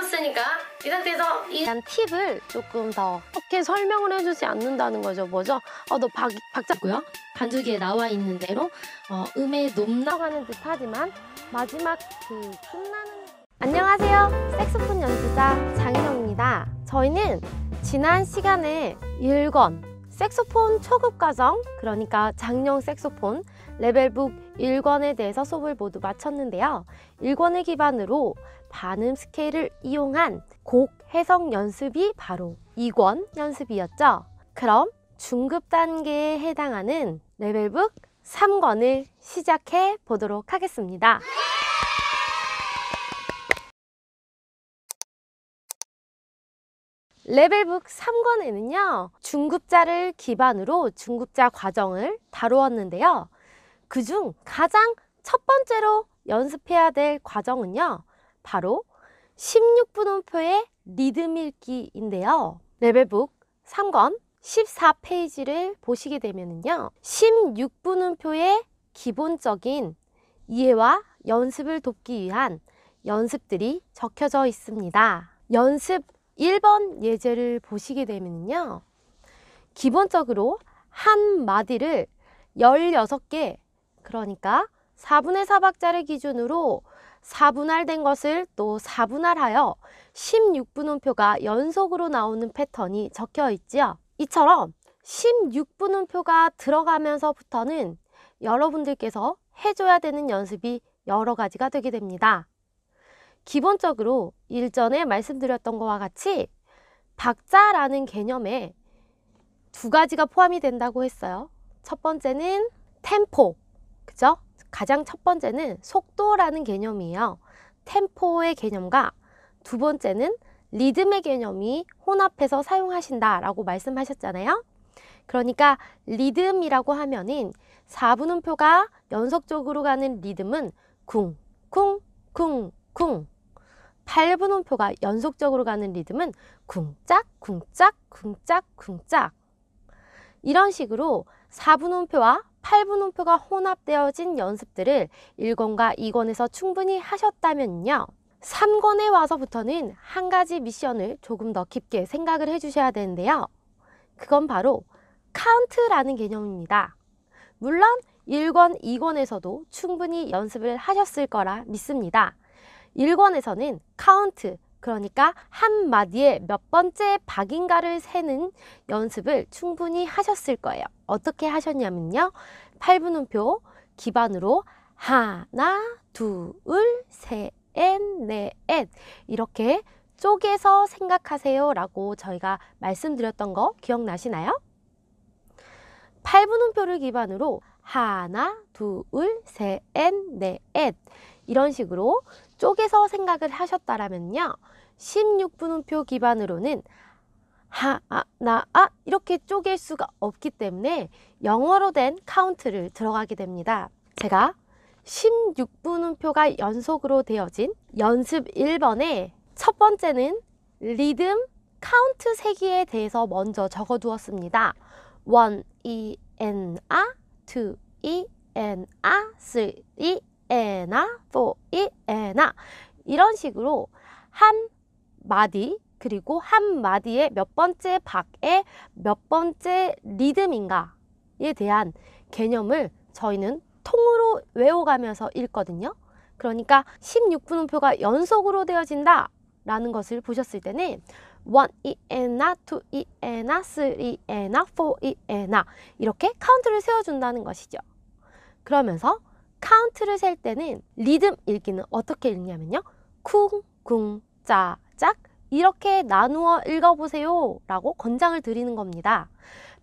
했으니까 이 상태에서 이 대한 팁을 조금 더 어떻게 설명을 해주지 않는다는 거죠. 뭐죠? 어, 너 박, 박자고요. 반죽에 나와 있는 대로 어, 음에 높나가는 듯하지만 마지막 그 끝나는 안녕하세요. 색소폰 연주자 장인영입니다. 저희는 지난 시간에 1권 색소폰 초급 과정, 그러니까 장령 색소폰 레벨북 1권에 대해서 수업을 모두 마쳤는데요. 1권을 기반으로 반음 스케일을 이용한 곡 해석 연습이 바로 2권 연습이었죠. 그럼 중급 단계에 해당하는 레벨북 3권을 시작해 보도록 하겠습니다. 레벨북 3권에는요 중급자를 기반으로 중급자 과정을 다루었는데요 그 중 가장 첫 번째로 연습해야 될 과정은요 바로 16분 음표의 리듬 읽기인데요 레벨북 3권 14페이지를 보시게 되면요 16분 음표의 기본적인 이해와 연습을 돕기 위한 연습들이 적혀져 있습니다 연습 1번 예제를 보시게 되면요. 기본적으로 한 마디를 16개, 그러니까 4분의 4박자를 기준으로 4분할된 것을 또 4분할하여 16분음표가 연속으로 나오는 패턴이 적혀 있지요. 이처럼 16분음표가 들어가면서부터는 여러분들께서 해줘야 되는 연습이 여러 가지가 되게 됩니다. 기본적으로 일전에 말씀드렸던 것과 같이 박자라는 개념에 두 가지가 포함이 된다고 했어요. 첫 번째는 템포, 그죠? 가장 첫 번째는 속도라는 개념이에요. 템포의 개념과 두 번째는 리듬의 개념이 혼합해서 사용하신다라고 말씀하셨잖아요. 그러니까 리듬이라고 하면은 4분음표가 연속적으로 가는 리듬은 쿵, 쿵, 쿵, 쿵 8분음표가 연속적으로 가는 리듬은 쿵짝, 쿵짝, 쿵짝, 쿵짝 이런 식으로 4분음표와 8분음표가 혼합되어진 연습들을 1권과 2권에서 충분히 하셨다면요 3권에 와서부터는 한 가지 미션을 조금 더 깊게 생각을 해주셔야 되는데요 그건 바로 카운트라는 개념입니다 물론 1권, 2권에서도 충분히 연습을 하셨을 거라 믿습니다 1권에서는 카운트, 그러니까 한 마디에 몇 번째 박인가를 세는 연습을 충분히 하셨을 거예요. 어떻게 하셨냐면요. 8분음표 기반으로 하나, 둘, 셋, 넷, 넷 이렇게 쪼개서 생각하세요 라고 저희가 말씀드렸던 거 기억나시나요? 8분음표를 기반으로 하나, 둘, 셋, 넷 이런 식으로 쪽에서 생각을 하셨다면요 16분음표 기반으로는 하, 아, 나, 아 이렇게 쪼갤 수가 없기 때문에 영어로 된 카운트를 들어가게 됩니다. 제가 16분음표가 연속으로 되어진 연습 1번에 첫 번째는 리듬 카운트 세기에 대해서 먼저 적어두었습니다. 1, 2, n d 2, 2, n d 3, 에나 소이 에나 이런 식으로 한 마디 그리고 한 마디의 몇 번째 박의 몇 번째 리듬인가에 대한 개념을 저희는 통으로 외워가면서 읽거든요. 그러니까 16분음표가 연속으로 되어진다 라는 것을 보셨을 때는 1이에나, 2이에나, 3이에나, 4이에나 이렇게 카운트를 세워준다는 것이죠. 그러면서 카운트를 셀 때는 리듬 읽기는 어떻게 읽냐면요. 쿵, 쿵, 짜, 짝 이렇게 나누어 읽어보세요 라고 권장을 드리는 겁니다.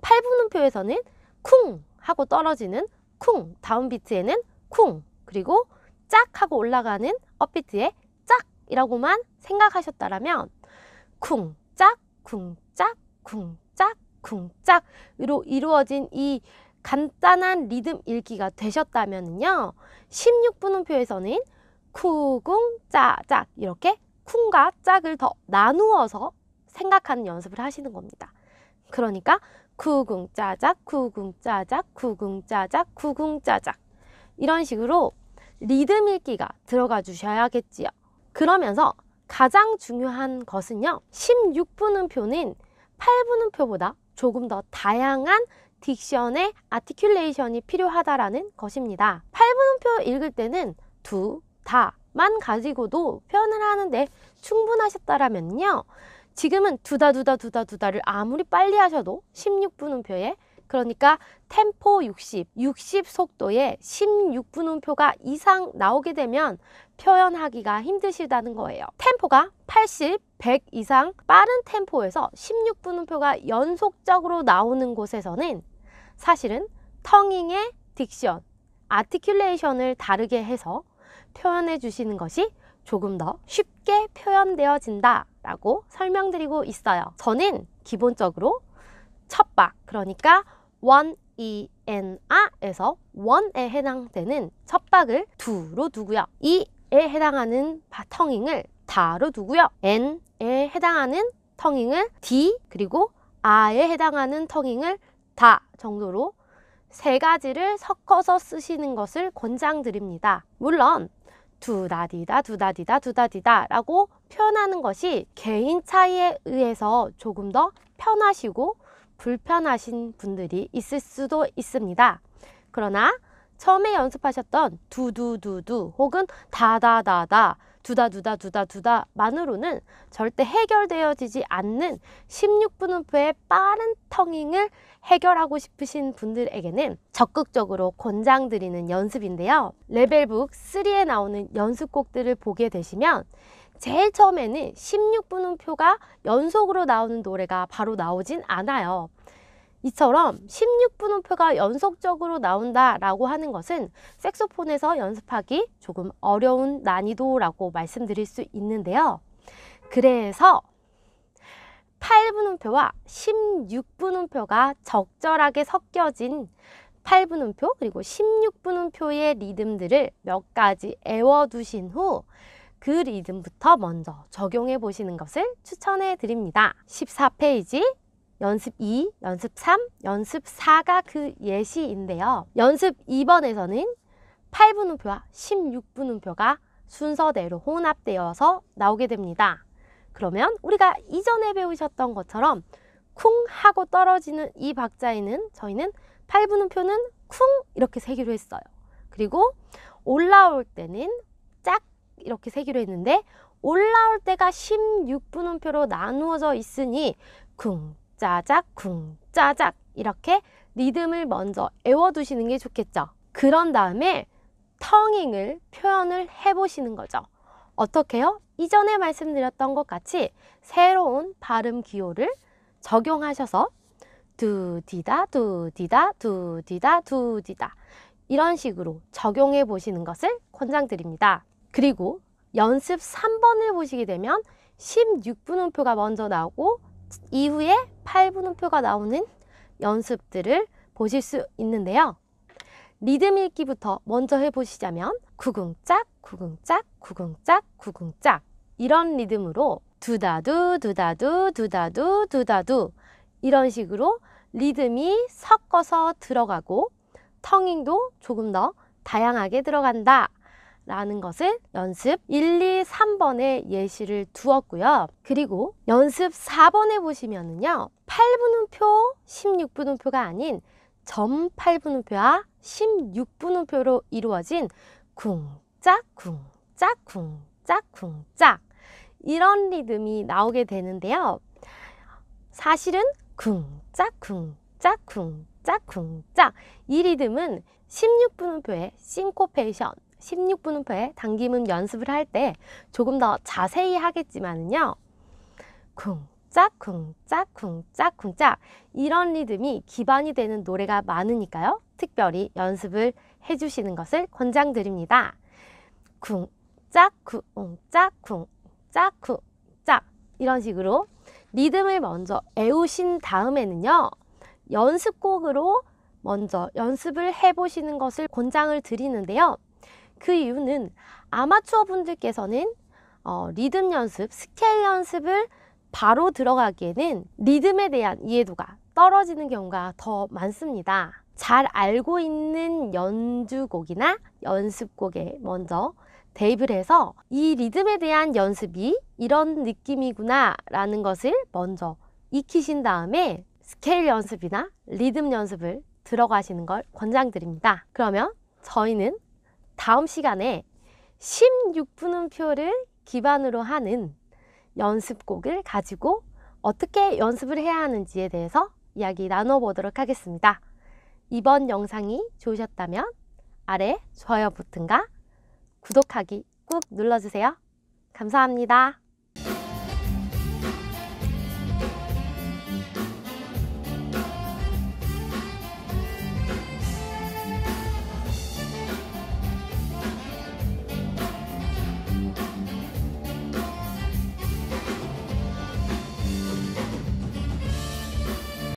팔분음표에서는 쿵 하고 떨어지는 쿵, 다음비트에는 쿵, 그리고 짝 하고 올라가는 업비트에 짝이라고만 생각하셨다면 쿵, 짝, 쿵, 짝, 쿵, 짝, 쿵짝으로 이루어진 이 간단한 리듬 읽기가 되셨다면요. 16분음표에서는 쿠궁, 짜, 짝 이렇게 쿵과 짝을 더 나누어서 생각하는 연습을 하시는 겁니다. 그러니까 쿠궁, 짜짝, 쿠궁, 짜짝, 쿠궁, 짜짝, 쿠궁, 짜짝 이런 식으로 리듬 읽기가 들어가 주셔야겠지요. 그러면서 가장 중요한 것은요. 16분음표는 8분음표보다 조금 더 다양한 딕션의 아티큘레이션이 필요하다라는 것입니다. 8분음표 읽을 때는 두, 다만 가지고도 표현을 하는데 충분하셨다라면요. 지금은 두다 두다 두다 두다를 아무리 빨리 하셔도 16분음표에 그러니까 템포 60, 60 속도에 16분음표가 이상 나오게 되면 표현하기가 힘드시다는 거예요. 템포가 80, 100 이상 빠른 템포에서 16분음표가 연속적으로 나오는 곳에서는 사실은 텅잉의 딕션, 아티큘레이션을 다르게 해서 표현해 주시는 것이 조금 더 쉽게 표현되어진다 라고 설명드리고 있어요. 저는 기본적으로 첫 박 그러니까 원, 이, 엔, 아 에서 원에 해당되는 첫박을 두로 두고요. 이에 해당하는 바텅잉을 다로 두고요. n에 해당하는 텅잉을 d 그리고 아에 해당하는 텅잉을 다 정도로 세 가지를 섞어서 쓰시는 것을 권장드립니다. 물론 두다디다 두다디다 두다디다 라고 표현하는 것이 개인 차이에 의해서 조금 더 편하시고 불편하신 분들이 있을 수도 있습니다. 그러나 처음에 연습하셨던 두두두두 혹은 다다다다 두다 두다 두다 두다 만으로는 절대 해결되어지지 않는 16분 음표의 빠른 텅잉을 해결하고 싶으신 분들에게는 적극적으로 권장드리는 연습인데요. 레벨북 3에 나오는 연습곡들을 보게 되시면 제일 처음에는 16분음표가 연속으로 나오는 노래가 바로 나오진 않아요. 이처럼 16분음표가 연속적으로 나온다라고 하는 것은 색소폰에서 연습하기 조금 어려운 난이도라고 말씀드릴 수 있는데요. 그래서 8분음표와 16분음표가 적절하게 섞여진 8분음표 그리고 16분음표의 리듬들을 몇 가지 외워두신 후 그 리듬부터 먼저 적용해 보시는 것을 추천해 드립니다. 14페이지 연습 2, 연습 3, 연습 4가 그 예시인데요. 연습 2번에서는 8분음표와 16분음표가 순서대로 혼합되어서 나오게 됩니다. 그러면 우리가 이전에 배우셨던 것처럼 쿵 하고 떨어지는 이 박자에는 저희는 8분음표는 쿵 이렇게 세기로 했어요. 그리고 올라올 때는 짝 이렇게 세기로 했는데 올라올 때가 16분음표로 나누어져 있으니 쿵 짜작, 쿵, 짜작 이렇게 리듬을 먼저 외워두시는 게 좋겠죠. 그런 다음에 텅잉을 표현을 해보시는 거죠. 어떻게요? 이전에 말씀드렸던 것 같이 새로운 발음 기호를 적용하셔서 두디다 두디다 두디다 두디다 이런 식으로 적용해 보시는 것을 권장드립니다. 그리고 연습 3번을 보시게 되면 16분 음표가 먼저 나오고 이후에 8분음표가 나오는 연습들을 보실 수 있는데요. 리듬 읽기부터 먼저 해보시자면 구궁짝, 구궁짝, 구궁짝, 구궁짝 이런 리듬으로 두다두, 두다두, 두다두, 두다두 이런 식으로 리듬이 섞어서 들어가고 텅잉도 조금 더 다양하게 들어간다 라는 것을 연습 1, 2, 3번에 예시를 두었고요. 그리고 연습 4번에 보시면은요. 8분음표, 16분음표가 아닌 점 8분음표와 16분음표로 이루어진 쿵짝, 쿵짝, 쿵짝, 쿵짝 이런 리듬이 나오게 되는데요. 사실은 쿵짝, 쿵짝, 쿵짝, 쿵짝 이 리듬은 16분음표의 싱코페이션 16분 음표에 당김음 연습을 할 때 조금 더 자세히 하겠지만요. 쿵짝 쿵짝 쿵짝 쿵짝 이런 리듬이 기반이 되는 노래가 많으니까요. 특별히 연습을 해주시는 것을 권장드립니다. 쿵짝 쿵짝 쿵짝 쿵짝 이런 식으로 리듬을 먼저 애우신 다음에는요. 연습곡으로 먼저 연습을 해보시는 것을 권장을 드리는데요. 그 이유는 아마추어 분들께서는 어, 리듬 연습, 스케일 연습을 바로 들어가기에는 리듬에 대한 이해도가 떨어지는 경우가 더 많습니다. 잘 알고 있는 연주곡이나 연습곡에 먼저 대입을 해서 이 리듬에 대한 연습이 이런 느낌이구나 라는 것을 먼저 익히신 다음에 스케일 연습이나 리듬 연습을 들어가시는 걸 권장드립니다. 그러면 저희는 다음 시간에 16분음표를 기반으로 하는 연습곡을 가지고 어떻게 연습을 해야 하는지에 대해서 이야기 나눠보도록 하겠습니다. 이번 영상이 좋으셨다면 아래 좋아요 버튼과 구독하기 꾹 눌러주세요. 감사합니다.